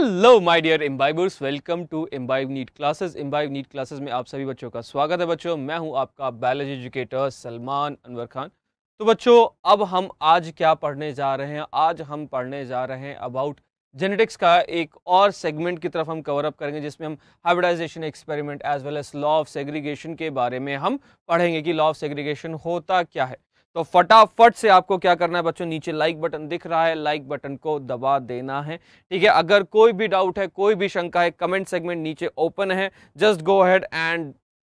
Hello my dear imbibers welcome to Imbibe NEET classes Imbibe NEET classes में आप सभी बच्चों का स्वागत है बच्चों मैं हूं आपका बायोलॉजी एजुकेटर सलमान अनवर खान तो बच्चों अब हम आज क्या पढ़ने जा रहे हैं आज हम पढ़ने जा रहे हैं अबाउट जेनेटिक्स का एक और सेगमेंट की तरफ हम कवर अप करेंगे जिसमें हम hybridization experiment as well as law of segregation के बारे में हम पढ़ेंगे कि लॉ ऑफ सेग्रीगेशन होता क्या है तो फटाफट से आपको क्या करना है बच्चों नीचे लाइक बटन दिख रहा है लाइक बटन को दबा देना है ठीक है अगर कोई भी डाउट है कोई भी शंका है कमेंट सेगमेंट नीचे ओपन है just go ahead and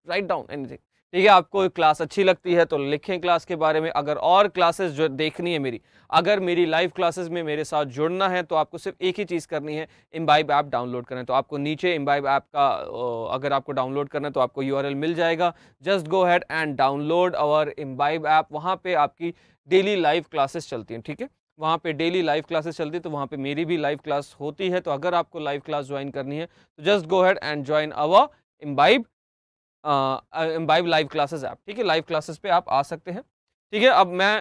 write down anything ठीक है आपको क्लास अच्छी लगती है तो लिखें क्लास के बारे में अगर और क्लासेस जो देखनी है मेरी अगर मेरी लाइव क्लासेस में मेरे साथ जुड़ना है तो आपको सिर्फ एक ही चीज़ करनी है इम्बाइब ऐप डाउनलोड करें तो आपको नीचे इम्बाइब ऐप का अगर आपको डाउनलोड करना है तो आपको यू मिल जाएगा just go ahead and download our Imbibe app वहाँ पर आपकी डेली लाइव क्लासेस चलती हैं ठीक है वहाँ पे डेली लाइव क्लासेस चलती है तो वहाँ पे मेरी भी लाइव क्लास होती है तो अगर आपको लाइव क्लास ज्वाइन करनी है तो just go ahead and join our Imbibe बाइव लाइव क्लासेस ऐप ठीक है लाइव क्लासेस पे आप आ सकते हैं ठीक है अब मैं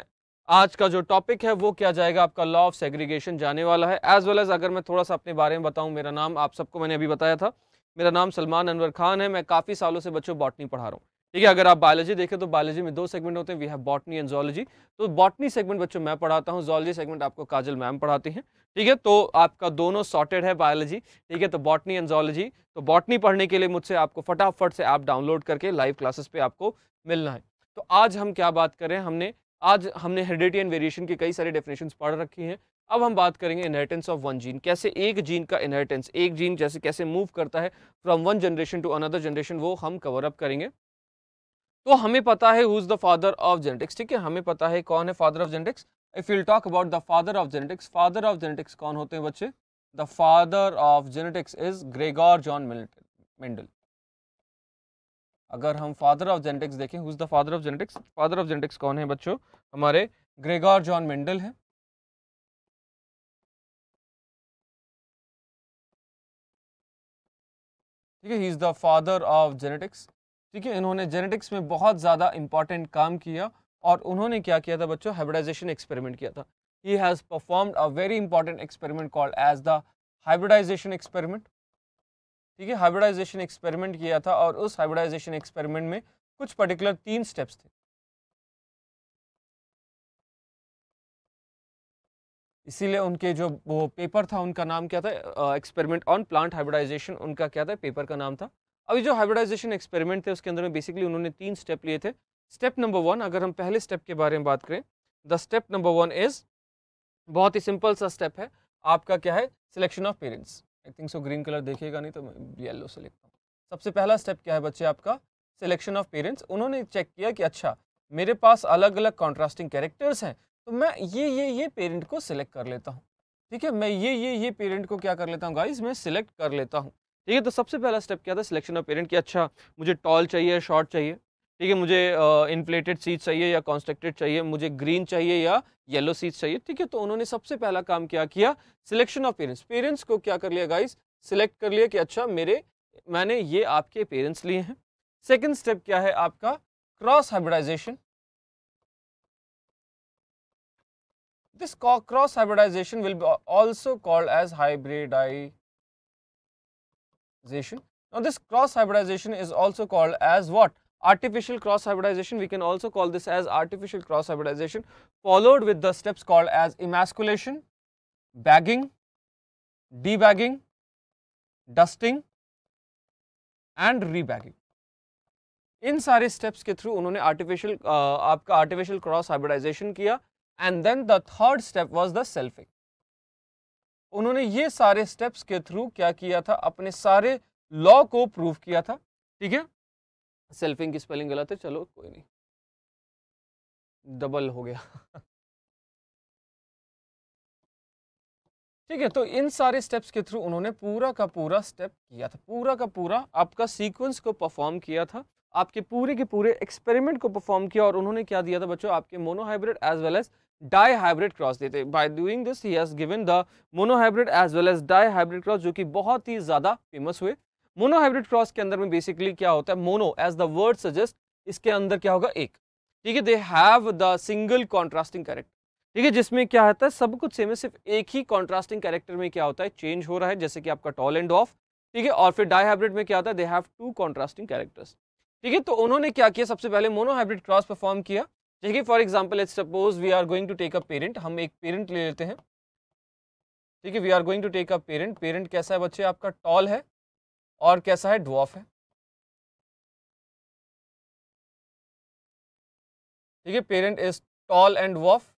आज का जो टॉपिक है वो क्या जाएगा आपका लॉ ऑफ सेग्रीगेशन जाने वाला है एज वेल एज़ अगर मैं थोड़ा सा अपने बारे में बताऊँ मेरा नाम आप सबको मैंने अभी बताया था मेरा नाम सलमान अनवर खान है मैं काफ़ी सालों से बच्चों बॉटनी पढ़ा रहा हूँ ठीक है अगर आप बायोलॉजी देखें तो बायोलॉजी में दो सेगमेंट होते हैं we have botany and zoology तो बॉटनी सेगमेंट बच्चों मैं पढ़ाता हूँ जोलॉजी सेगमेंट आपको काजल मैम पढ़ाती हैं ठीक है तो आपका दोनों सॉर्टेड है बायोलॉजी ठीक है तो बॉटनी एंड जोलॉजी तो बॉटनी पढ़ने के लिए मुझसे आपको फटाफट से ऐप डाउनलोड करके लाइव क्लासेस पे आपको मिलना है तो आज हम क्या बात करें हमने आज हमने हेरिडिटी एंड वेरिएशन की कई सारी डेफिनेशन पढ़ रखी हैं अब हम बात करेंगे इनहेरिटेंस ऑफ वन जीन कैसे एक जीन का इनहेरिटेंस एक जीन जैसे कैसे मूव करता है from one generation to another generation वो हम कवर अप करेंगे तो हमें पता है who is the father of genetics ठीक है हमें पता है कौन है father of genetics if you'll talk about the father of genetics father of genetics कौन होते हैं बच्चे the father of genetics is Gregor John Mendel अगर हम फादर ऑफ जेनेटिक्स देखें who is the father of genetics father of genetics कौन है बच्चों हमारे ग्रेगोर जॉन मेंडल है ठीक है he is the father of genetics ठीक है इन्होंने जेनेटिक्स में बहुत ज़्यादा इंपॉर्टेंट काम किया और उन्होंने क्या किया था बच्चों हाइब्रिडाइजेशन एक्सपेरिमेंट किया था he has performed a very important experiment called as the hybridization experiment ठीक है हाइब्रिडाइजेशन एक्सपेरिमेंट किया था और उस हाइब्रिडाइजेशन एक्सपेरिमेंट में कुछ पर्टिकुलर तीन स्टेप्स थे इसीलिए उनके जो वो पेपर था उनका नाम क्या था एक्सपेरिमेंट ऑन प्लांट हाइब्रिडाइजेशन उनका क्या था पेपर का नाम था अभी जो हाइब्रिडाइजेशन एक्सपेरिमेंट थे उसके अंदर में बेसिकली उन्होंने तीन स्टेप लिए थे स्टेप नंबर वन अगर हम पहले स्टेप के बारे में बात करें the step number one is बहुत ही सिंपल सा स्टेप है आपका क्या है selection of parents I think so green colour देखिएगा नहीं तो मैं येलो से लिखता हूँ सबसे पहला स्टेप क्या है बच्चे आपका सिलेक्शन ऑफ पेरेंट्स उन्होंने चेक किया कि अच्छा मेरे पास अलग अलग कॉन्ट्रास्टिंग कैरेक्टर्स हैं तो मैं ये ये ये पेरेंट को सिलेक्ट कर लेता हूँ ठीक है मैं ये ये ये पेरेंट को क्या कर लेता हूँ गाइज मैं सिलेक्ट कर लेता हूँ ठीक है तो सबसे पहला स्टेप क्या था सिलेक्शन ऑफ पेरेंट कि अच्छा मुझे टॉल चाहिए शॉर्ट चाहिए ठीक है मुझे इन्फ्लेटेड सीट चाहिए या कॉन्स्ट्रक्टेड चाहिए मुझे ग्रीन चाहिए या येलो सीट चाहिए ठीक है तो उन्होंने सबसे पहला काम क्या किया सिलेक्शन ऑफ पेरेंट्स पेरेंट्स को क्या कर लिया गाइज सिलेक्ट कर लिया कि अच्छा मेरे मैंने ये आपके पेरेंट्स लिए हैं सेकेंड स्टेप क्या है आपका cross hybridization this cross hybridization will be also called as hybrid hybridization. Now this cross hybridization is also called as what? Artificial cross hybridization. We can also call this as artificial cross hybridization followed with the steps called as emasculation, bagging, debagging, dusting and rebagging. इन सारे steps के through उन्होंने artificial आपका artificial cross hybridization किया and then the third step was the selfing उन्होंने ये सारे steps के थ्रू क्या किया था अपने सारे लॉ को प्रूव किया था ठीक है सेल्फिंग की स्पेलिंग गलत है चलो कोई नहीं डबल हो गया ठीक है तो इन सारे स्टेप्स के थ्रू उन्होंने पूरा का पूरा स्टेप किया था पूरा का पूरा आपका सीक्वेंस को परफॉर्म किया था आपके पूरे के पूरे एक्सपेरिमेंट को परफॉर्म किया और उन्होंने क्या दिया था बच्चों आपके monohybrid as well as dihybrid cross देते by doing this he has given the monohybrid as well as dihybrid cross जो कि बहुत ही ज़्यादा फेमस हुए मोनोहाइब्रिड क्रॉस के अंदर में बेसिकली क्या होता है mono as the word suggest इसके अंदर क्या होगा एक ठीक है they have the single contrasting character ठीक है जिसमें क्या होता है सब कुछ सेम है सिर्फ एक ही कॉन्ट्रास्टिंग कैरेक्टर में क्या होता है चेंज हो रहा है जैसे कि आपका टॉल एंड ऑफ ठीक है और फिर डाईहाइब्रिड में क्या होता है they have two contrasting characters ठीक है तो उन्होंने क्या किया सबसे पहले मोनोहाइब्रिड क्रॉस परफॉर्म किया देखिए for example let's suppose we are going to take a parent हम एक पेरेंट ले लेते हैं ठीक है we are going to take a parent parent कैसा है बच्चे आपका टॉल है और कैसा है ड्वॉफ है ठीक है parent is tall and dwarf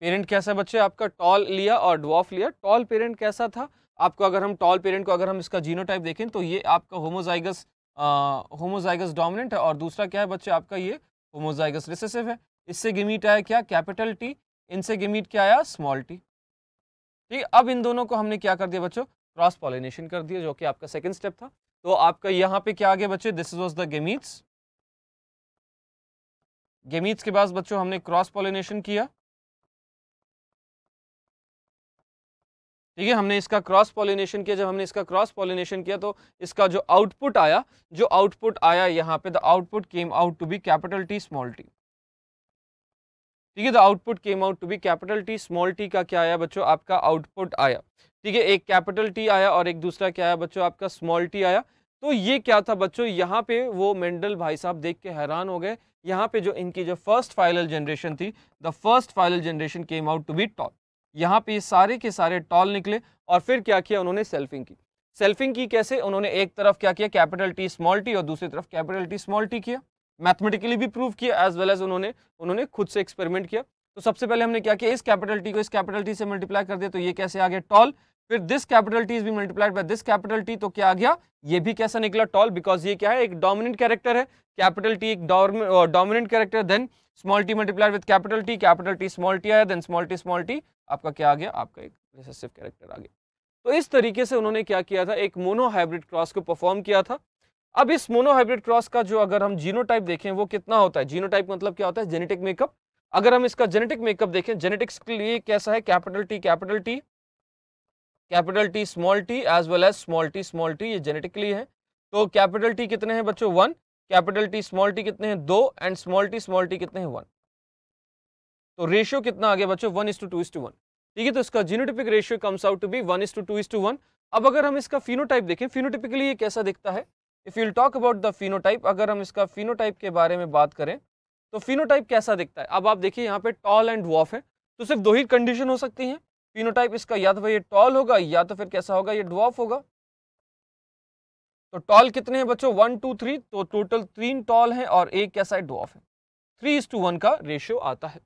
parent कैसा है बच्चे आपका टॉल लिया और ड्वॉफ लिया टॉल पेरेंट कैसा था आपको अगर हम टॉल पेरेंट को अगर हम इसका जीनोटाइप देखें तो ये आपका होमोजाइगस होमोजाइगस डोमिनेंट है और दूसरा क्या है बच्चे आपका ये होमोजाइगस रिसेसिव है इससे गिमीट आया क्या कैपिटल टी इनसे गिमीट क्या आया स्मॉल टी ठीक अब इन दोनों को हमने क्या कर दिया बच्चों क्रॉस पॉलिनेशन कर दिया जो कि आपका सेकंड स्टेप था तो आपका यहाँ पे क्या आ गया बच्चे this was the gametes gametes के बाद बच्चों हमने क्रॉस पॉलिनेशन किया ठीक है हमने इसका क्रॉस पॉलिनेशन किया जब हमने इसका क्रॉस पॉलिनेशन किया तो इसका जो आउटपुट आया जो आउटपुट आया यहाँ पे the output came out to be capital T small T ठीक है the output came out to be capital T small T का क्या आया बच्चों आपका आउटपुट आया ठीक है एक कैपिटल टी आया और एक दूसरा क्या आया बच्चों आपका स्मॉल टी आया तो ये क्या था बच्चों यहाँ पे वो मेंडल भाई साहब देख के हैरान हो गए यहाँ पे जो इनकी जो फर्स्ट फाइनल जनरेशन थी the first final generation came out to be top यहाँ पे सारे के सारे टॉल निकले और फिर क्या किया उन्होंने सेल्फिंग की सेल्फिंग की कैसे उन्होंने एक तरफ क्या किया कैपिटल टी स्मॉल टी और दूसरी तरफ कैपिटल टी स्मॉल टी किया मैथमेटिकली भी प्रूव किया एज वेल एज उन्होंने उन्होंने खुद से एक्सपेरिमेंट किया तो सबसे पहले हमने क्या किया इस कैपिटल टी को इस कैपिटल टी से मल्टीप्लाई कर दिया तो ये कैसे आ गया टॉल फिर दिस कैपिटल टी इज भी multiplied by this capital T तो क्या आ गया ये भी कैसा निकला टॉल बिकॉज ये क्या है एक डोमिनेंट कैरेक्टर है कैपिटल टी एक dominant character then small T multiplied with capital T capital T small T आया then small T small T आपका क्या आ गया आपका एक रिसेसिव कैरेक्टर आ गया तो इस तरीके से उन्होंने क्या किया था एक मोनो हाइब्रिड क्रॉस को परफॉर्म किया था अब इस मोनो हाइब्रिड क्रॉस का जो अगर हम जीनोटाइप देखें वो कितना होता है जीनोटाइप मतलब क्या होता है जेनेटिक मेकअप अगर हम इसका जेनेटिक मेकअप देखें जेनेटिक्स के लिए कैसा है capital T capital T capital T small T as well as small T small T ये जेनेटिकली है तो कैपिटल टी कितने हैं बच्चों one capital T small T कितने हैं दो and small T small T कितने हैं वन तो रेशियो कितना आ गया बच्चों one is to two is to one ठीक है तो इसका genotypic ratio comes out to be one is to two is to one अब अगर हम इसका फिनोटाइप देखें फिनोटिपिकली ये कैसा दिखता है if you talk about the phenotype अगर हम इसका फिनोटाइप के बारे में बात करें तो फिनोटाइप कैसा दिखता है अब आप देखिए यहाँ पे टॉल एंड वॉफ है तो सिर्फ दो ही कंडीशन हो सकती हैं फिनोटाइप इसका या तो भाई ये टॉल होगा या तो फिर कैसा होगा ये ड्वॉफ होगा तो टॉल कितने हैं बच्चों वन टू थ्री तो टोटल तीन टॉल हैं और एक कैसा साइड डॉफ है थ्री इज टू वन का रेशियो आता है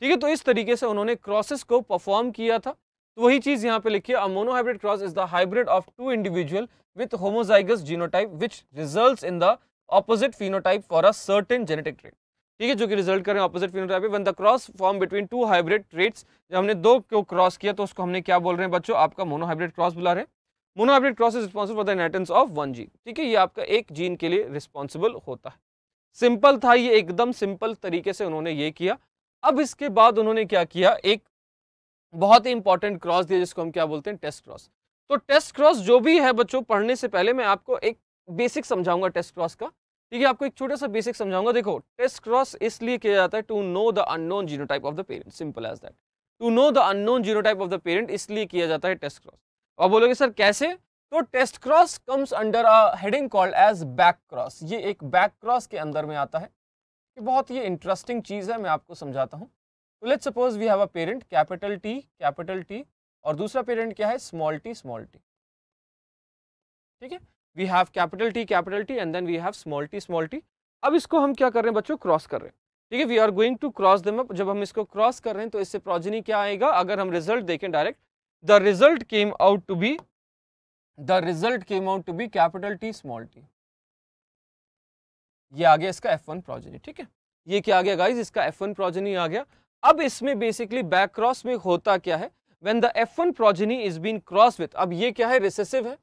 ठीक है तो इस तरीके से उन्होंने क्रॉसेस को परफॉर्म किया था तो वही चीज़ यहाँ पे लिखी है monohybrid cross is the hybrid of two individual with homozygous genotype which result in the opposite phenotype for a certain genetic trait ठीक है जो कि रिजल्ट करें opposite phenotype one the cross form between two hybrid traits जब हमने दो को cross किया तो उसको हमने क्या बोल रहे हैं बच्चों आपका मोनोहाइब्रिड क्रॉस बुला रहे हैं monohybrid cross is responsible for the inheritance of one gene ठीक है ये आपका एक जीन के लिए रिस्पॉन्सिबल होता है सिंपल था ये एकदम सिंपल तरीके से उन्होंने ये किया अब इसके बाद उन्होंने क्या किया एक बहुत ही इंपॉर्टेंट क्रॉस दिया जिसको हम क्या बोलते हैं टेस्ट क्रॉस तो टेस्ट क्रॉस जो भी है बच्चों पढ़ने से पहले मैं आपको एक बेसिक समझाऊंगा टेस्ट क्रॉस का ठीक है आपको एक छोटा सा बेसिक समझाऊंगा देखो टेस्ट क्रॉस इसलिए किया जाता है to know the unknown genotype of the parent simple as that to know the unknown genotype of the parent इसलिए किया जाता है टेस्ट क्रॉस आप बोलोगे सर कैसे तो test cross comes under a heading called as back cross ये एक बैक क्रॉस के अंदर में आता है कि बहुत ही इंटरेस्टिंग चीज़ है मैं आपको समझाता हूँ तो let suppose we have a parent capital T capital T और दूसरा पेरेंट क्या है स्मॉल टी स्मॉल टी ठीक है we have capital T capital T and then we have small T small T अब इसको हम क्या कर रहे हैं बच्चों क्रॉस कर रहे हैं ठीक है we are going to cross them up जब हम इसको क्रॉस कर रहे हैं तो इससे प्रोजनी क्या आएगा अगर हम रिजल्ट देखें direct the result came out to be the result came out to be capital T small T ये आ गया इसका एफ वन प्रोजनी ठीक है ये क्या आ गया गाइज इसका एफ वन प्रोजनी आ गया अब इसमें बेसिकली बैक क्रॉस में होता क्या है when the F one progeny is been cross with अब ये क्या है रिसेसिव है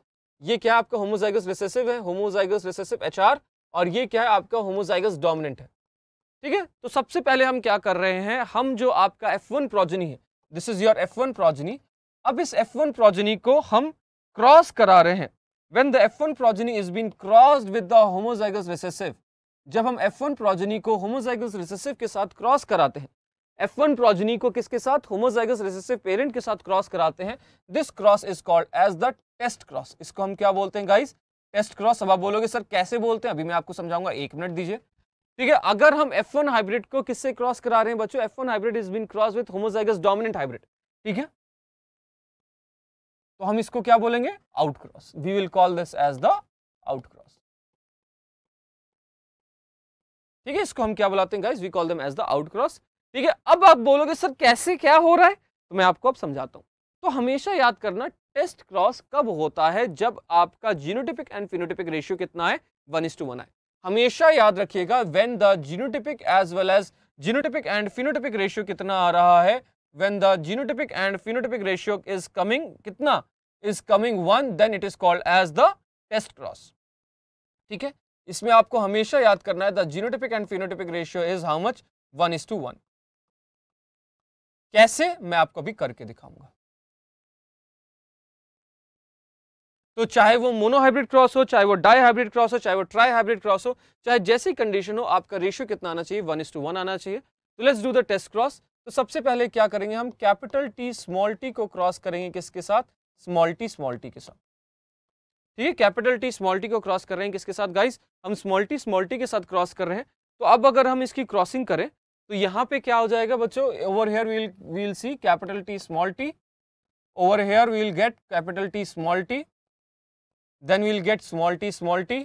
ये क्या आपका होमोजाइगस रिसेसिव है होमोजाइगस रिसेसिव एच और ये क्या है आपका होमोजाइगस डोमिनेंट है ठीक है तो सबसे पहले हम क्या कर रहे हैं हम जो आपका एफ वन प्रोजेनी है this is your F one progeny अब इस एफ वन प्रोजनी को हम क्रॉस करा रहे हैं when the F one progeny is been crossed with the homozygous recessive जब हम एफ वन प्रोजनी को होमोजाइगस रिसेसिव के साथ क्रॉस कराते हैं एफ वन प्रोजनी को किसके साथ होमोजाइगस रिसेसिव पेरेंट के साथ क्रॉस कराते हैं this cross is called as the test cross इसको हम क्या बोलते हैं गाइज टेस्ट क्रॉस अब आप बोलोगे सर कैसे बोलते हैं अभी मैं आपको समझाऊंगा एक मिनट दीजिए ठीक है अगर हम F1 हाइब्रिड को किससे क्रॉस करा रहे हैं बच्चों F1 hybrid is been cross with homozygous dominant hybrid ठीक है तो हम इसको क्या बोलेंगे outcross we will call this as the outcross ठीक है इसको हम क्या बुलाते हैं guys we call them as the outcross ठीक है अब आप बोलोगे सर कैसे क्या हो रहा है तो मैं आपको अब समझाता हूं तो हमेशा याद करना टेस्ट क्रॉस कब होता है जब आपका जीनोटिपिक एंड फिनोटिपिक रेशियो कितना है वन इज टू वन है हमेशा याद रखिएगा when the genotypic as well as genotypic and phenotypic ratio कितना आ रहा है when the genotypic and phenotypic ratio is coming कितना is coming one then it is called as the test cross ठीक है इसमें आपको हमेशा याद करना है the genotypic and phenotypic ratio is how much one is to one कैसे मैं आपको अभी करके दिखाऊंगा तो चाहे वो मोनोहाइब्रिड क्रॉस हो चाहे वो डाई हाइब्रिड क्रॉस हो चाहे वो ट्राई हाइब्रिड क्रॉस हो चाहे जैसी कंडीशन हो आपका रेशियो कितना आना चाहिए वन इज टू वन आना चाहिए तो let's do the test cross तो सबसे पहले क्या करेंगे हम कैपिटल टी स्मॉल टी को क्रॉस करेंगे किसके साथ स्मॉल टी स्मॉल टी के साथ ठीक है कैपिटल टी स्मॉल टी को क्रॉस कर रहे हैं किसके साथ गाइस हम स्मॉल टी स्मॉल टी के साथ क्रॉस कर रहे हैं तो अब अगर हम इसकी क्रॉसिंग करें तो यहाँ पे क्या हो जाएगा बच्चों over here we'll we'll see capital T small T over here we'll get capital T small T then we'll get small T small T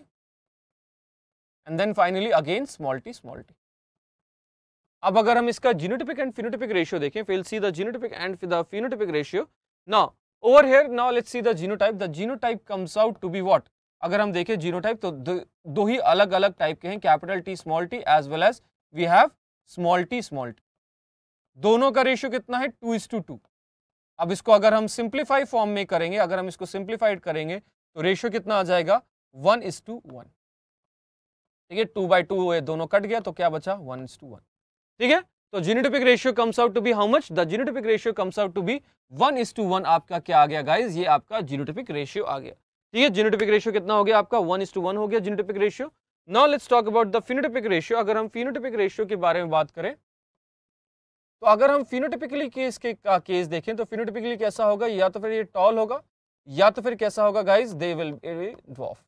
and then finally again small T small T अब अगर हम इसका genotypic and phenotypic ratio देखें फिल see the genotypic and the phenotypic ratio ना over here now let's see the genotype the genotype comes out to be what अगर हम देखें जीनोटाइप तो दो ही अलग अलग टाइप के हैं capital T small T as well as we have small T small T दोनों का रेशियो कितना है टू इज टू टू अब इसको अगर हम सिंप्लीफाई फॉर्म में करेंगे अगर हम इसको सिंप्लीफाइड करेंगे तो रेशियो कितना आ जाएगा वन इज टू वन ठीक है टू बाई टू दोनों कट गया तो क्या बचा वन इज टू वन ठीक है तो genotypic ratio comes out to be how much the genotypic ratio comes out to be one is to one आपका क्या आ गया गाइज ये आपका जीनोटोपिक रेशियो आ गया ठीक है जीनोटोपिक रेशियो कितना हो गया आपका वन इज टू वन हो गया genotypic ratio now let's talk about the phenotypic ratio अगर हम फिनोटोपिक रेशियो के बारे में बात करें तो अगर हम फिनोटिपिकली केस के का केस देखें तो फिनोटिपिकली कैसा होगा या तो फिर ये टॉल होगा या तो फिर कैसा होगा गाइज दे विल ड्वाफ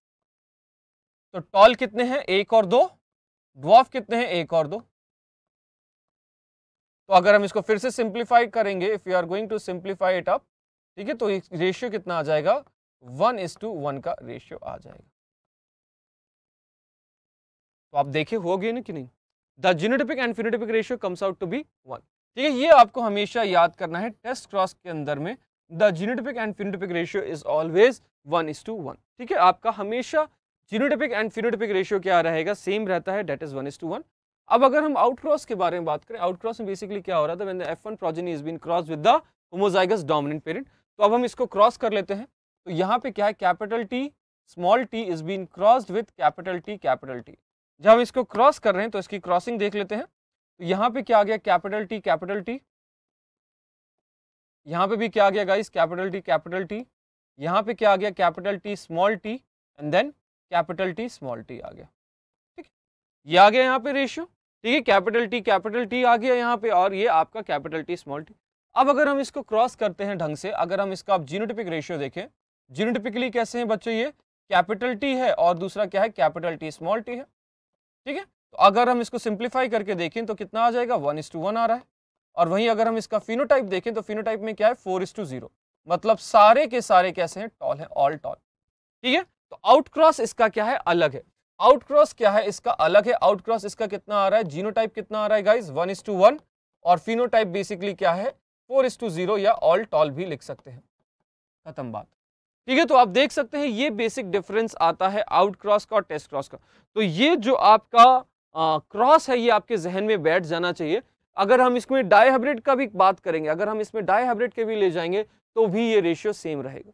तो टॉल कितने हैं एक और दो ड्वाफ कितने हैं एक और दो तो अगर हम इसको फिर से सिंप्लीफाई करेंगे if you are going to simplify it up ठीक है तो रेशियो कितना आ जाएगा वन इज टू वन का रेशियो आ जाएगा तो आप देखे हो गए ना कि नहीं the genotypic and phenotypic ratio comes out to be one ठीक है ये आपको हमेशा याद करना है टेस्ट क्रॉस के अंदर में the genotypic and phenotypic ratio is always one is to one ठीक है आपका हमेशा जीनोटिपिक एंड फिनोटिपिक रेशियो क्या रहेगा सेम रहता है that is one is to one अब अगर हम आउटक्रॉस के बारे में बात करें आउटक्रॉस में बेसिकली क्या हो रहा था F one progeny is been cross with the homozygous dominant parent तो अब हम इसको क्रॉस कर लेते हैं तो यहाँ पे क्या है capital T small T is been crossed with capital T capital T जब हम इसको क्रॉस कर रहे हैं तो इसकी क्रॉसिंग देख लेते हैं तो यहाँ पे क्या आ गया कैपिटल टी कैपिटल टी यहाँ पे भी क्या आ गया guys capital T capital T यहाँ पे क्या आ गया capital T small T and then capital T small T आ गया ठीक ये आ गया यहाँ पे रेशियो ठीक है कैपिटल टी कैपिटल टी आ गया यहाँ पे और ये आपका कैपिटल टी स्मॉल टी अब अगर हम इसको क्रॉस करते हैं ढंग से अगर हम इसका आप जीनोटिपिक रेशियो देखें जीनोटिपिकली कैसे हैं बच्चों ये कैपिटल टी है और दूसरा क्या है कैपिटल टी स्मॉल टी है ठीक है तो अगर हम इसको सिंप्लीफाई करके देखें तो कितना आ जाएगा वन इस टू वन आ रहा है और वहीं अगर हम इसका फिनोटाइप देखें तो फिनोटाइप में क्या है फोर इस टू जीरो मतलब सारे के सारे कैसे हैं टॉल है ऑल टॉल ठीक है तो आउट क्रॉस इसका क्या है अलग है आउटक्रॉस क्या है इसका अलग है आउटक्रॉस इसका कितना आ रहा है जीनोटाइप कितना आ रहा है guys one is to one और फिनोटाइप बेसिकली क्या है फोर इज टू जीरो या ऑल टॉल भी लिख सकते हैं खत्म बात ठीक है तो आप देख सकते हैं ये बेसिक डिफरेंस आता है आउट क्रॉस का और टेस्ट क्रॉस का तो ये जो आपका क्रॉस है ये आपके जहन में बैठ जाना चाहिए अगर हम इसमें डायहाइब्रिड का भी बात करेंगे अगर हम इसमें डायहाइब्रिड के भी ले जाएंगे तो भी ये रेशियो सेम रहेगा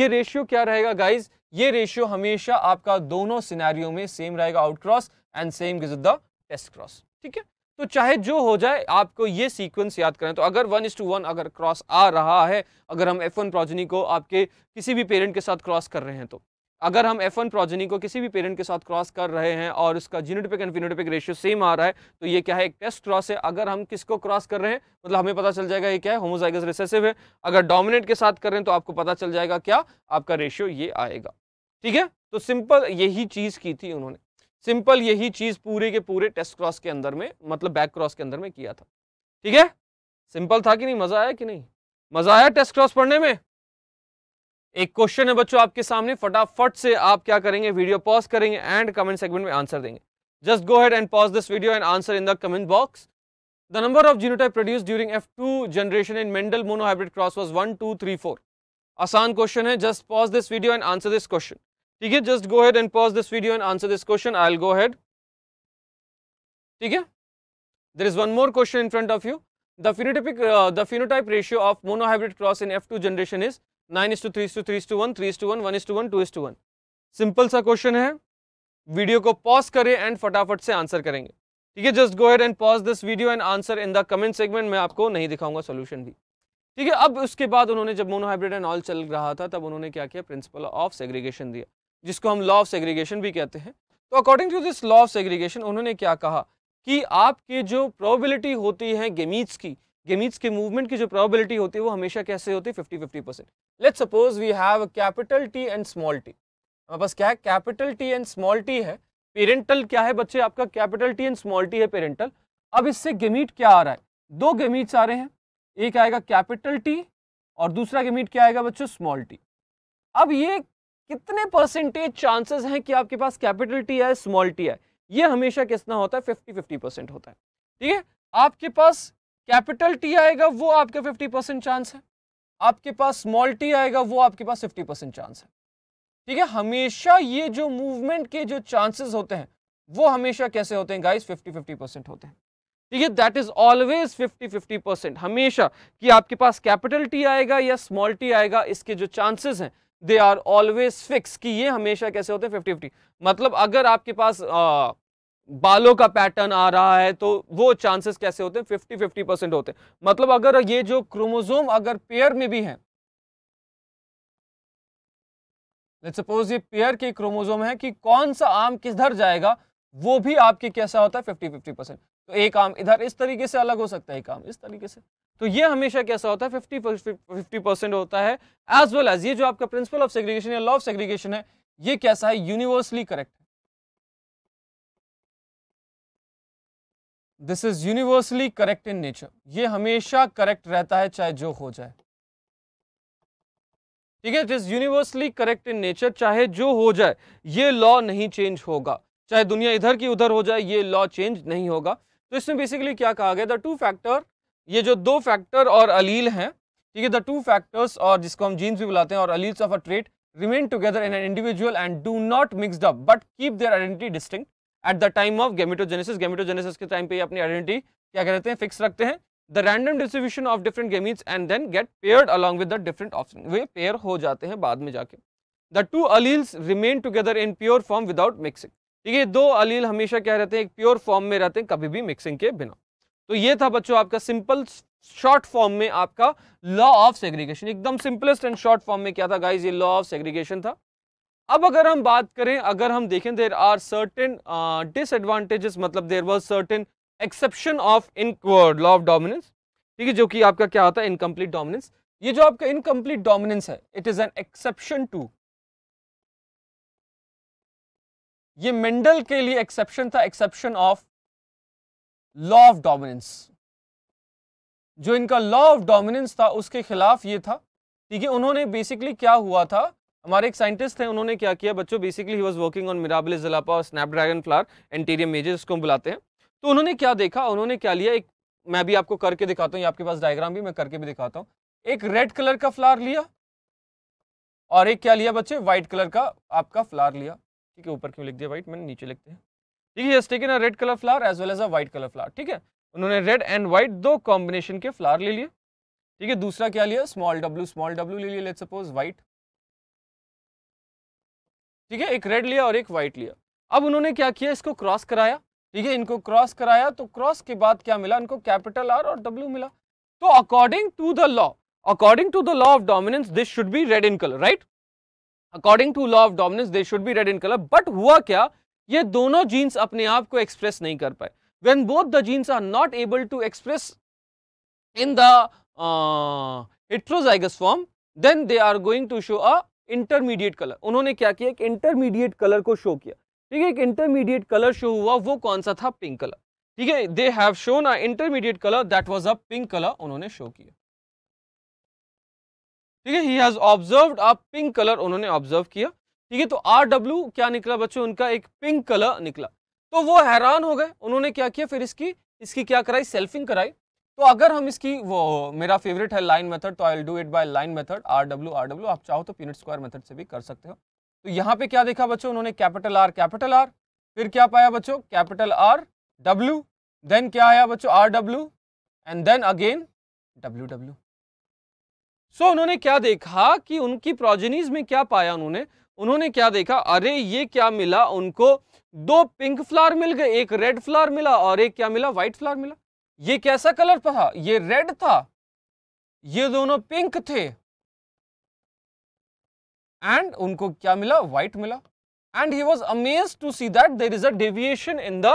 ये रेशियो क्या रहेगा गाइज ये रेशियो हमेशा आपका दोनों सिनेरियो में सेम रहेगा outcross and same goes the test cross ठीक है तो चाहे जो हो जाए आपको ये सीक्वेंस याद करें तो अगर वन इज टू वन अगर क्रॉस आ रहा है अगर हम एफ वन प्रोजनी को आपके किसी भी पेरेंट के साथ क्रॉस कर रहे हैं तो अगर हम एफ वन प्रोजनी को किसी भी पेरेंट के साथ क्रॉस कर रहे हैं और उसका genotypic and phenotypic ratio same आ रहा है तो ये क्या है एक टेस्ट क्रॉस है अगर हम किसको क्रॉस कर रहे हैं मतलब हमें पता चल जाएगा ये क्या है होमोजाइगस रिसेसिव है अगर डोमिनेंट के साथ कर रहे हैं तो आपको पता चल जाएगा क्या आपका रेशियो ये आएगा ठीक है तो सिंपल यही चीज़ की थी उन्होंने सिंपल यही चीज़ पूरे के पूरे टेस्ट क्रॉस के अंदर में मतलब बैक क्रॉस के अंदर में किया था ठीक है सिंपल था कि नहीं मज़ा आया कि नहीं मज़ा आया टेस्ट क्रॉस पढ़ने में एक क्वेश्चन है बच्चों आपके सामने फटाफट से आप क्या करेंगे वीडियो पॉज करेंगे एंड कमेंट सेगमेंट में आंसर देंगे just go ahead and pause this video and answer in the comment box The number of produce during F two generation in Mendel monohybrid cross was one two three four आसान question है just pause this video and answer this question ठीक है just go ahead and pause this video and answer this question I'll go head ठीक है there is one more question in front of you the phenotypic the phenotype ratio of monohybrid cross in F two generation is nine is to three to three to one three to one one is to one two is to one simple सा क्वेश्चन है video को pause करें and फटाफट से answer करेंगे ठीक है just go ahead and pause this video and answer in the comment segment मैं आपको नहीं दिखाऊंगा सोल्यूशन भी ठीक है अब उसके बाद उन्होंने जब मोनोहाइब्रिड एंड ऑल चल रहा था तब उन्होंने क्या किया प्रिंसिपल ऑफ सेग्रीगेशन दिया जिसको हम लॉ ऑफ सेग्रीगेशन भी कहते हैं तो according to this law of segregation उन्होंने क्या कहा कि आपके जो प्रोबेबिलिटी होती है गेमीट्स की गेमीज के मूवमेंट की जो प्रॉबिलिटी होती है वो हमेशा कैसे होती है fifty fifty percent let suppose we have capital T and small T हमारे पास क्या है capital T and small T है पेरेंटल क्या है बच्चे आपका capital T and small T है पेरेंटल अब इससे गेमीट क्या आ रहा है दो गेमीट्स आ रहे हैं एक आएगा कैपिटल टी और दूसरा गेमीट क्या आएगा बच्चों स्मॉल टी अब ये कितने परसेंटेज चांसेस हैं कि आपके पास कैपिटल टी आए स्मॉल टी आए ये हमेशा कितना होता है फिफ्टी फिफ्टी परसेंट होता है ठीक है आपके पास कैपिटल टी आएगा वो आपके 50 परसेंट चांस है आपके पास स्मॉल टी आएगा वो आपके पास 50 परसेंट चांस है ठीक है हमेशा ये जो मूवमेंट के जो चांसेस होते हैं वो हमेशा कैसे होते हैं गाइस 50 50 परसेंट होते हैं ठीक है दैट इज ऑलवेज 50 50 परसेंट हमेशा कि आपके पास कैपिटल टी आएगा या स्मॉल टी आएगा इसके जो चांसेस हैं दे आर ऑलवेज फिक्स कि ये हमेशा कैसे होते हैं फिफ्टी फिफ्टी मतलब अगर आपके पास बालों का पैटर्न आ रहा है तो वो चांसेस कैसे होते हैं फिफ्टी फिफ्टी परसेंट होते हैं मतलब अगर ये जो क्रोमोजोम अगर पेयर में भी है सपोज ये पेयर के क्रोमोजोम है कि कौन सा आम किधर जाएगा वो भी आपके कैसा होता है फिफ्टी फिफ्टी परसेंट तो एक आम इधर इस तरीके से अलग हो सकता है एक आम इस तरीके से तो ये हमेशा कैसा होता है फिफ्टी फिफ्टी परसेंट होता है एज वेल एज ये जो आपका प्रिंसिपल ऑफ सेग्रीगेशन या लॉ ऑफ सेग्रीगेशन है ये कैसा है universally correct this is universally correct in nature ये हमेशा करेक्ट रहता है चाहे जो हो जाए ठीक है it is universally correct in nature चाहे जो हो जाए ये लॉ नहीं चेंज होगा चाहे दुनिया इधर की उधर हो जाए ये लॉ चेंज नहीं होगा तो इसमें बेसिकली क्या कहा गया द टू फैक्टर ये जो दो फैक्टर और अलील हैं ठीक है द टू फैक्टर्स और जिसको हम जीन्स भी बुलाते हैं और alleles of a trait remain together in an individual and do not mixed up but keep their identity distinct at the time of gametogenesis gametogenesis के टाइम पे ये अपनी आइडेंटिटी क्या करते हैं फिक्स रखते हैं the random distribution of different gametes and then get paired along with the different option वे पेयर हो जाते हैं बाद में जाके the two alleles remain together in pure form without mixing ठीक है दो अलील हमेशा क्या रहते हैं एक प्योर फॉर्म में रहते हैं कभी भी मिक्सिंग के बिना तो ये था बच्चों आपका सिंपल शॉर्ट फॉर्म में आपका लॉ ऑफ सेग्रीगेशन एकदम सिंपलेस्ट एंड शॉर्ट फॉर्म में क्या था गाइज ये लॉ ऑफ सेग्रीगेशन था अब अगर हम बात करें अगर हम देखें देर आर सर्टेन डिसएडवांटेजेस मतलब there was certain exception of in law of dominance ठीक है जो कि आपका क्या होता है इनकम्प्लीट डोमिनेंस ये जो आपका इनकम्प्लीट डोमिनेंस है it is an exception to ये मेंडल के लिए एक्सेप्शन था exception of law of dominance जो इनका लॉ ऑफ डोमिनेंस था उसके खिलाफ ये था ठीक है उन्होंने बेसिकली क्या हुआ था हमारे एक साइंटिस्ट थे उन्होंने क्या किया बच्चों बेसिकली ही was working on Mirabilis jalapa और snapdragon flower Antirrhinum majus उसको हम बुलाते हैं तो उन्होंने क्या देखा उन्होंने क्या लिया एक मैं भी आपको करके दिखाता हूँ आपके पास डायग्राम भी मैं करके भी दिखाता हूँ एक रेड कलर का फ्लार लिया और एक क्या लिया बच्चे व्हाइट कलर का आपका फ्लार लिया ठीक है ऊपर क्यों लिख दिया व्हाइट मैंने नीचे लिखते हैं ठीक है ना red colour flower as well as a white colour flower ठीक है उन्होंने रेड एंड व्हाइट दो कॉम्बिनेशन के फ्लावर ले लिए ठीक है दूसरा क्या लिया स्मॉल डब्ल्यू स्मॉल डब्ल्यू ले लिया लेट सपोज व्हाइट ठीक है एक रेड लिया और एक वाइट लिया अब उन्होंने क्या किया इसको क्रॉस कराया ठीक है इनको क्रॉस कराया तो क्रॉस के बाद क्या मिला इनको कैपिटल आर और डब्ल्यू मिला तो according to the law according to the law of dominance this should be red in colour right according to law of dominance this should be red in colour but हुआ क्या ये दोनों jeans अपने आप को express नहीं कर पाए when both the genes are not able to express in the heterozygous form then they are going to show a intermediate colour उन्होंने क्या किया एक इंटरमीडिएट कलर को शो किया ठीक है एक इंटरमीडिएट कलर शो हुआ वो कौन सा था पिंक कलर ठीक है they have shown a intermediate colour that was a pink colour उन्होंने शो किया ठीक है he has observed a pink colour उन्होंने ऑब्जर्व किया ठीक है तो आर डब्ल्यू क्या निकला बच्चों उनका एक पिंक कलर निकला तो वो हैरान हो गए उन्होंने क्या किया फिर इसकी इसकी क्या कराई सेल्फिंग कराई तो अगर हम इसकी वो मेरा फेवरेट है लाइन मेथड तो I will do it by line method R W R W आप चाहो तो पीनट स्क्वायर मेथड से भी कर सकते हो तो यहाँ पे क्या देखा बच्चों उन्होंने कैपिटल आर कैपिटल आर फिर क्या पाया बच्चों कैपिटल आर डब्ल्यू देन क्या आया बच्चों R W and then again W W so उन्होंने क्या देखा कि उनकी प्रोजेनीज में क्या पाया उन्होंने उन्होंने क्या देखा अरे ये क्या मिला उनको दो पिंक फ्लावर मिल गए एक रेड फ्लावर मिला और एक क्या मिला व्हाइट फ्लावर मिला ये कैसा कलर था ये रेड था ये दोनों पिंक थे एंड उनको क्या मिला व्हाइट मिला and he was amaze to see that there is a deviation in the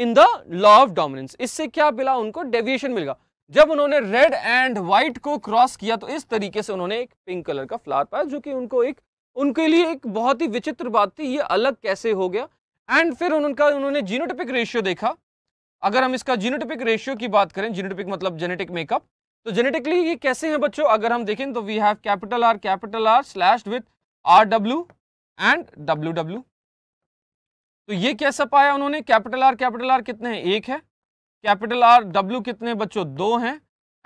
in the law of dominance इससे क्या मिला उनको डेविएशन मिल गया जब उन्होंने रेड एंड व्हाइट को क्रॉस किया तो इस तरीके से उन्होंने एक पिंक कलर का फ्लावर पाया जो कि उनको एक उनके लिए एक बहुत ही विचित्र बात थी ये अलग कैसे हो गया एंड फिर उनका उन्होंने जीनोटिपिक रेशियो देखा अगर हम इसका जीनोटिपिक रेशियो की बात करें जीनोटिपिक मतलब जेनेटिक मेकअप तो जेनेटिकली ये कैसे हैं बच्चों अगर हम देखें तो we have capital R capital R slash with R W and W W तो ये कैसा पाया उन्होंने कैपिटल आर कैपिटल आर कितने हैं एक है कैपिटल आर डब्ल्यू कितने बच्चों दो हैं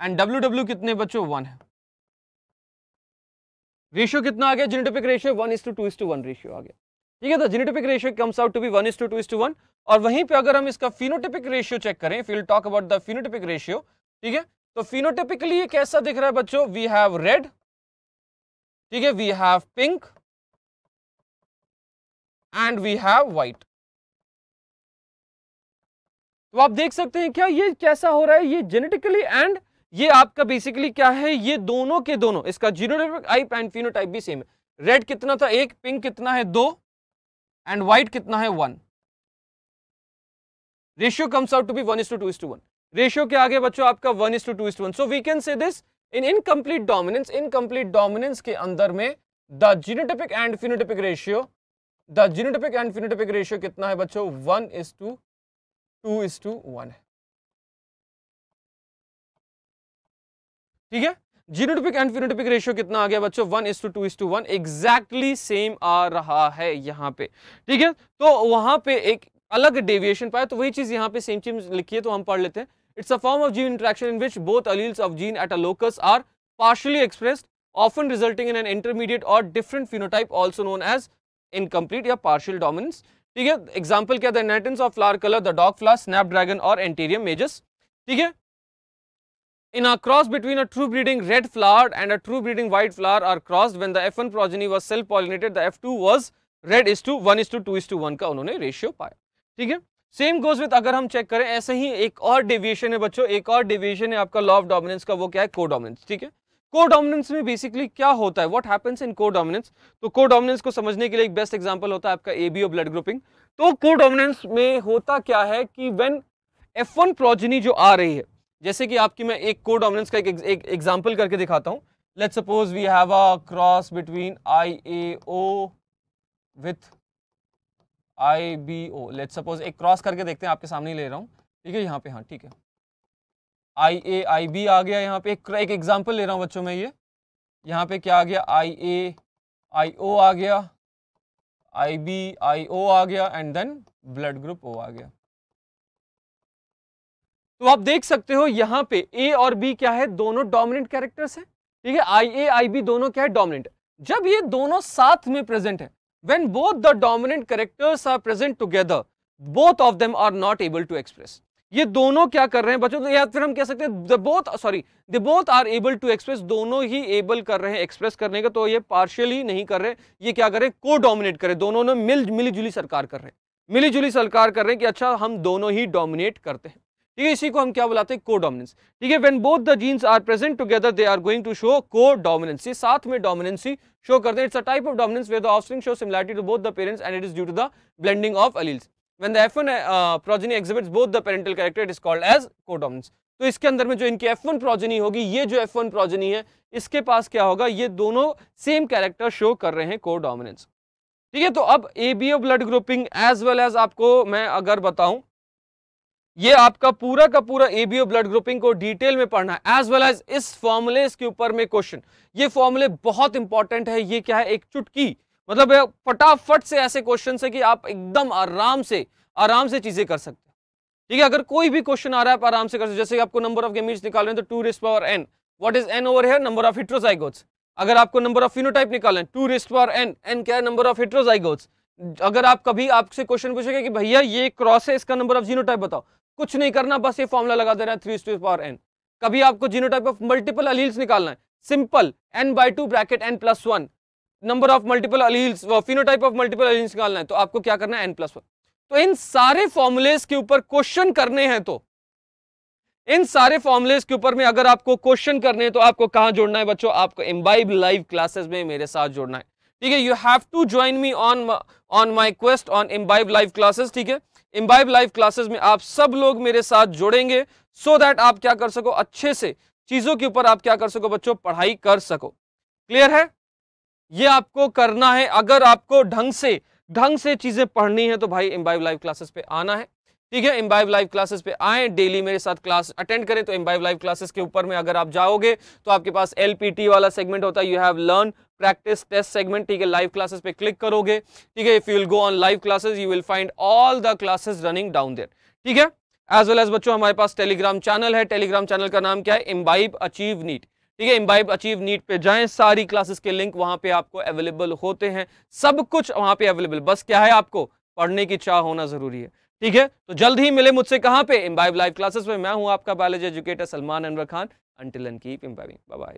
एंड डब्ल्यू डब्ल्यू कितने बच्चों वन है रेशियो कितना आ गया genotypic ratio one is to two is to one ratio आ गया ठीक है तो genotypic ratio comes out to be one is to two is to one और वहीं पे अगर हम इसका फिनोटिपिक रेशियो चेक करें will talk about the phenotypic ratio ठीक है तो फिनोटिपिकली कैसा दिख रहा है बच्चों वी हैव रेड ठीक है we have pink and we have white तो आप देख सकते हैं क्या ये कैसा हो रहा है ये जेनेटिकली एंड ये आपका बेसिकली क्या है ये दोनों के दोनों इसका जीनोटाइप एंड फिनोटाइप भी सेम है रेड कितना था एक पिंक कितना है दो एंड व्हाइट कितना है one ratio comes out to be one is to two is to one ratio के आगे बच्चों आपका one is to two is to one so we can say this in incomplete dominance incomplete dominance के अंदर में the genotypic and phenotypic ratio the genotypic and phenotypic ratio कितना है बच्चों one is to two is to one है ठीक है जीनोटोपिक and phenotypic ratio कितना आ गया बच्चों one is to two is to one exactly same आ रहा है यहाँ पे ठीक है तो वहां पे एक अलग डेविएशन पाया तो वही चीज़ यहाँ पे सेम चीज लिखी है तो हम पढ़ लेते हैं it's a form of gene interaction in which both alleles of gene at a locus are partially expressed often resulting in an intermediate और different phenotype also known as incomplete या पार्शियल dominance ठीक है example क्या the inheritance of flower colour the dog flower dragon और Antirrhinum मेजस ठीक है In a cross between a true breeding red flower and a true breeding white flower are crossed when the F1 progeny was self pollinated the F2 was red is to 1 is to 2 is to 1 का उन्होंने ratio पाया ठीक है same goes with अगर हम check करें ऐसे ही एक और डेविएशन है बच्चों एक और डेविएशन है आपका लॉ ऑफ डोमिनेंस का वो क्या है को डोमिनेंस ठीक है को डोमिनेंस में बेसिकली क्या होता है व्हाट हैपेंस इन को डोमिनेंस तो को डोमिनेंस को समझने के लिए एक बेस्ट एग्जांपल होता है आपका एबीओ ब्लड ग्रुपिंग तो को डोमिनेंस में होता क्या है कि व्हेन एफ1 प्रोजेनी जो आ रही है जैसे कि आपकी मैं एक को डोमिनेंस का एक एग्जाम्पल करके दिखाता हूँ let suppose we have a cross between I A O with I B O let suppose एक क्रॉस करके देखते हैं आपके सामने ले रहा हूँ ठीक है यहाँ पे हाँ ठीक है आई ए आई बी आ गया यहाँ पे एक एग्जाम्पल ले रहा हूँ बच्चों में ये यहाँ पे क्या आ गया आई ए आई ओ आ गया आई बी आई ओ आ गया and then blood group O आ गया तो आप देख सकते हो यहाँ पे ए और बी क्या है दोनों डोमिनेंट कैरेक्टर्स है ठीक है आई ए आई बी दोनों क्या है डोमिनेंट जब ये दोनों साथ में प्रेजेंट है when both the dominant characters are present together both of them are not able to express ये दोनों क्या कर रहे हैं बच्चों या फिर हम कह सकते हैं both sorry the both are able to express दोनों ही एबल कर रहे हैं एक्सप्रेस करने का तो ये पार्शियली नहीं कर रहे ये क्या कर रहे हैं को डोमिनेट करें दोनों ने मिल जुली सरकार कर रहे हैं जुली सरकार कर रहे हैं कि अच्छा हम दोनों ही डोमिनेट करते हैं ठीक है इसी को हम क्या बुलाते हैं को डोमिनेंस ठीक है when both the genes are present together they are going to show codominance ये साथ में डोमिनेंसी शो करते हैं it's a type of dominance where the offspring show similarity to both the parents and it is due to the blending of alleles when the F one progeny exhibits both the parental character it is called as codominance तो इसके अंदर में जो इनकी one progeny होगी ये जो F one progeny है इसके पास क्या होगा ये दोनों सेम कैरेक्टर शो कर रहे हैं को डोमिनेंस ठीक है तो अब A B O blood grouping as well as आपको मैं अगर बताऊं ये आपका पूरा का पूरा एबीओ ब्लड ग्रुपिंग को डिटेल में पढ़ना है एज वेल एज इस फॉर्मुले के ऊपर में क्वेश्चन ये फॉर्मूले बहुत इंपॉर्टेंट है ये क्या है एक चुटकी मतलब फटाफट से ऐसे क्वेश्चन है कि आप एकदम आराम से आराम से चीजें कर सकते हैं ठीक है अगर कोई भी क्वेश्चन आ रहा है आप आराम से कर सकते जैसे आपको नंबर ऑफ गेमीज निकालने तो two raised power n what is n over है नंबर ऑफ हिट्रोजाइगोट्स अगर आपको नंबर ऑफ फिनोटाइप निकाल है two raised power n n क्या है नंबर ऑफ हिट्रोजाइगोट्स अगर आप कभी आपसे क्वेश्चन पूछेगा कि भैया ये क्रॉस है इसका नंबर ऑफ जीनोटाइप बताओ कुछ नहीं करना बस ये फॉर्मुला लगा देना थ्री टू पावर एन कभी आपको genotype of multiple alleles निकालना है simple n by two bracket n plus one number of multiple alleles phenotype of multiple alleles निकालना है तो आपको क्या करना है एन प्लस वन तो इन सारे फॉर्मूलेज के ऊपर क्वेश्चन करने हैं तो इन सारे फॉर्मुलेज के ऊपर में अगर आपको क्वेश्चन करने हैं तो आपको कहां जोड़ना है बच्चों आपको एम्बाइब लाइव क्लासेस में मेरे साथ जोड़ना है ठीक है you have to join me on on my quest on Embibe live classes ठीक है इम्बाइब लाइव क्लासेस में आप सब लोग मेरे साथ जुड़ेंगे सो so दैट आप क्या कर सको अच्छे से चीज़ों के ऊपर आप क्या कर सको बच्चों पढ़ाई कर सको क्लियर है ये आपको करना है अगर आपको ढंग से ढंग से चीज़ें पढ़नी है तो भाई इम्बाइव लाइव क्लासेस पे आना है ठीक है इम्बाइव लाइव क्लासेस पे आए डेली मेरे साथ क्लास अटेंड करें तो इम्बाइव लाइव क्लासेस के ऊपर में अगर आप जाओगे तो आपके पास एल वाला सेगमेंट होता है you have learn practice test segment ठीक है लाइव क्लासेस पे क्लिक करोगे ठीक है if you will go on live classes you will find all the classes running down there ठीक है एज वेल एज बच्चों हमारे पास टेलीग्राम चैनल है टेलीग्राम चैनल का नाम क्या है इम्बाइब अचीव नीट ठीक है इम्बाइब अचीव नीट पे जाएं सारी क्लासेस के लिंक वहां पे आपको अवेलेबल होते हैं सब कुछ वहां पे अवेलेबल बस क्या है आपको पढ़ने की चाह होना जरूरी है ठीक है तो जल्द ही मिले मुझसे कहां पे इम्बाइब लाइव क्लासेस में मैं हूं आपका biology educator Salman Anwar Khan until and keep imbibing bye